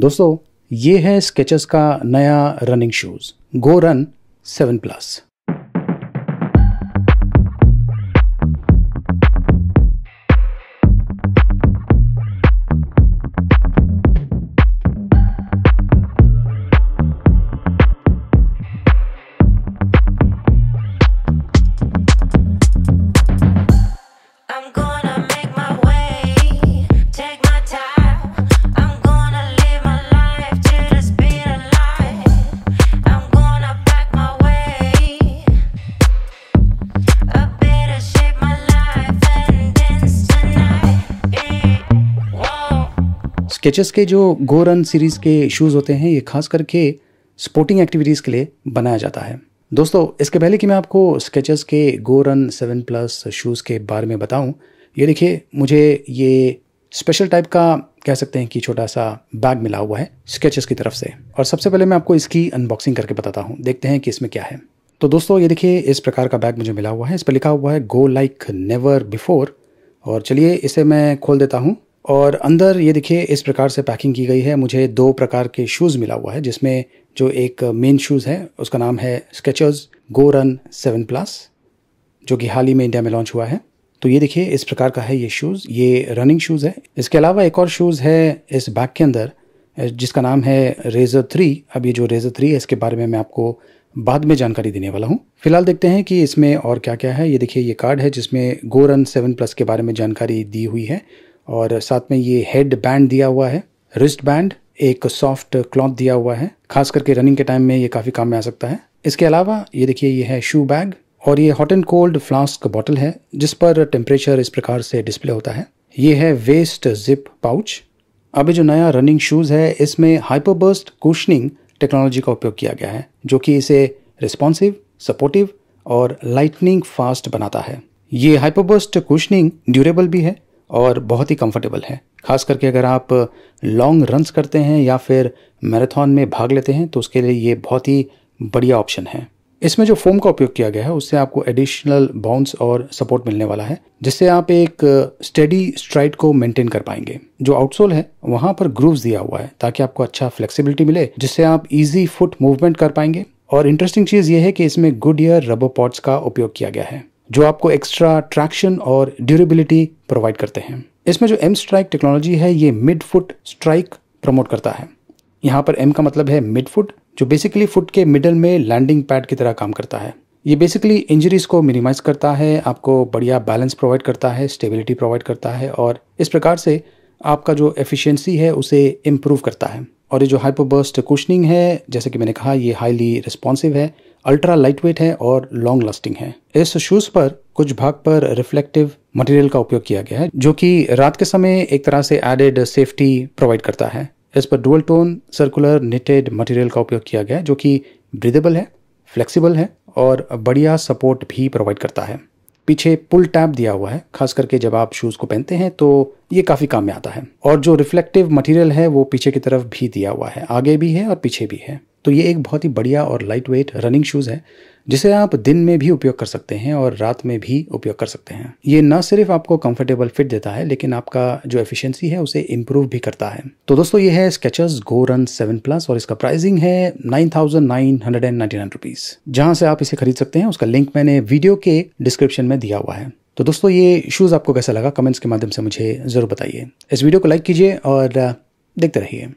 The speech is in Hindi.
दोस्तों ये है स्केचेस का नया running shoes go run seven plus Skechers के जो गो रन सीरीज़ के शूज़ होते हैं ये खास करके स्पोर्टिंग एक्टिविटीज़ के लिए बनाया जाता है दोस्तों इसके पहले कि मैं आपको स्केचेस के go run seven plus shoes के बारे में बताऊं ये देखिए मुझे ये स्पेशल टाइप का कह सकते हैं कि छोटा सा बैग मिला हुआ है स्केचेस की तरफ से और सबसे पहले मैं आपको इसकी अनबॉक्सिंग करके बताता हूँ देखते हैं कि इसमें क्या है तो दोस्तों ये देखिए इस प्रकार का बैग मुझे मिला हुआ है इस पर लिखा हुआ है गो लाइक नेवर बिफोर और चलिए इसे मैं खोल देता हूँ और अंदर ये देखिए इस प्रकार से पैकिंग की गई है मुझे दो प्रकार के शूज़ मिला हुआ है जिसमें जो एक मेन शूज़ है उसका नाम है Skechers go run seven plus जो कि हाल ही में इंडिया में लॉन्च हुआ है तो ये देखिए इस प्रकार का है ये शूज़ ये रनिंग शूज़ है इसके अलावा एक और शूज़ है इस बैग के अंदर जिसका नाम है रेजर थ्री अब ये जो रेजर थ्री है इसके बारे में मैं आपको बाद में जानकारी देने वाला हूँ फिलहाल देखते हैं कि इसमें और क्या क्या है ये देखिए ये कार्ड है जिसमें गो रन सेवन प्लस के बारे में जानकारी दी हुई है और साथ में ये हेड बैंड दिया हुआ है रिस्ट बैंड एक सॉफ्ट क्लॉथ दिया हुआ है खास करके रनिंग के टाइम में ये काफ़ी काम में आ सकता है इसके अलावा ये देखिए ये है शू बैग और ये hot and cold flask bottle है जिस पर टेम्परेचर इस प्रकार से डिस्प्ले होता है ये है वेस्ट जिप पाउच अभी जो नया रनिंग शूज़ है इसमें हाइपरबर्स्ट कुशनिंग टेक्नोलॉजी का उपयोग किया गया है जो कि इसे रिस्पॉन्सिव सपोर्टिव और लाइटनिंग फास्ट बनाता है ये हाइपरबर्स्ट कुशनिंग ड्यूरेबल भी है और बहुत ही कंफर्टेबल है ख़ास करके अगर आप लॉन्ग रन्स करते हैं या फिर मैराथन में भाग लेते हैं तो उसके लिए ये बहुत ही बढ़िया ऑप्शन है इसमें जो फोम का उपयोग किया गया है उससे आपको एडिशनल बाउंस और सपोर्ट मिलने वाला है जिससे आप एक स्टेडी स्ट्राइड को मेंटेन कर पाएंगे जो आउटसोल है वहां पर ग्रूव्स दिया हुआ है ताकि आपको अच्छा फ्लेक्सिबिलिटी मिले जिससे आप इजी फुट मूवमेंट कर पाएंगे और इंटरेस्टिंग चीज़ ये है कि इसमें गुड ईयर रबर पॉट्स का उपयोग किया गया है जो आपको एक्स्ट्रा ट्रैक्शन और ड्यूरेबिलिटी प्रोवाइड करते हैं इसमें जो एम स्ट्राइक टेक्नोलॉजी है ये मिड फुट स्ट्राइक प्रमोट करता है यहाँ पर एम का मतलब है मिड फुट जो बेसिकली फुट के मिडल में लैंडिंग पैड की तरह काम करता है ये बेसिकली इंजरीज को मिनिमाइज करता है आपको बढ़िया बैलेंस प्रोवाइड करता है स्टेबिलिटी प्रोवाइड करता है और इस प्रकार से आपका जो एफिशिएंसी है उसे इम्प्रूव करता है और ये जो हाइपोबर्स्ट कुशनिंग है जैसे कि मैंने कहा ये हाईली रिस्पॉन्सिव है अल्ट्रा लाइट वेट है और लॉन्ग लास्टिंग है इस शूज़ पर कुछ भाग पर रिफ्लेक्टिव मटेरियल का उपयोग किया गया है जो कि रात के समय एक तरह से एडेड सेफ्टी प्रोवाइड करता है इस पर dual tone circular knitted material का उपयोग किया गया है जो कि ब्रिदेबल है फ्लेक्सिबल है और बढ़िया सपोर्ट भी प्रोवाइड करता है पीछे पुल टैप दिया हुआ है खास करके जब आप शूज़ को पहनते हैं तो ये काफ़ी काम में आता है और जो रिफ्लेक्टिव मटेरियल है वो पीछे की तरफ भी दिया हुआ है आगे भी है और पीछे भी है तो ये एक बहुत ही बढ़िया और लाइट वेट रनिंग शूज़ है जिसे आप दिन में भी उपयोग कर सकते हैं और रात में भी उपयोग कर सकते हैं ये न सिर्फ आपको कंफर्टेबल फिट देता है लेकिन आपका जो एफिशिएंसी है उसे इम्प्रूव भी करता है तो दोस्तों ये है Skechers go run seven plus और इसका प्राइसिंग है nine thousand nine hundred and ninety nine rupees जहाँ से आप इसे खरीद सकते हैं उसका लिंक मैंने वीडियो के डिस्क्रिप्शन में दिया हुआ है तो दोस्तों ये शूज़ आपको कैसा लगा कमेंट्स के माध्यम से मुझे ज़रूर बताइए इस वीडियो को लाइक कीजिए और देखते रहिए